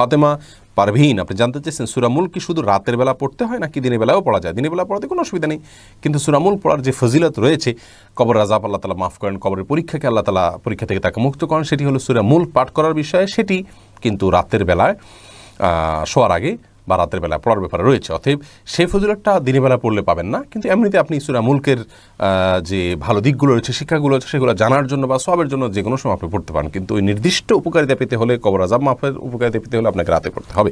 ফাতেমা পারভীন আপনি জানতে চাইছেন সুরামুল কি শুধু রাতের বেলা পড়তে হয় নাকি দিনের বেলাও পড়া যায় দিনের বেলা পড়াতে কোনো অসুবিধা নেই কিন্তু সুরামুল পড়ার যে ফজিলত রয়েছে কবর রাজাব আল্লাহ তালা মাফ করেন কবরের পরীক্ষাকে আল্লাহ তালা পরীক্ষা থেকে তাকে মুক্ত করেন সেটি হলো সুরামুল পাঠ করার বিষয়ে সেটি কিন্তু রাতের বেলায় শোয়ার আগে বা রাতের বেলা পড়ার ব্যাপারে রয়েছে অতএব সেই ফজিলতটা দিনের বেলা পড়লে পাবেন না কিন্তু এমনিতে আপনি সুরা মুলকের যে ভালো দিকগুলো রয়েছে শিক্ষাগুলো আছে সেগুলো জানার জন্য বা সবের জন্য যে কোনো সময় আপনি পড়তে পারেন কিন্তু ওই নির্দিষ্ট উপকারিতা পেতে হলে কবর আজাব মাফের উপকারিতা পেতে হলে আপনাকে রাতে পড়তে হবে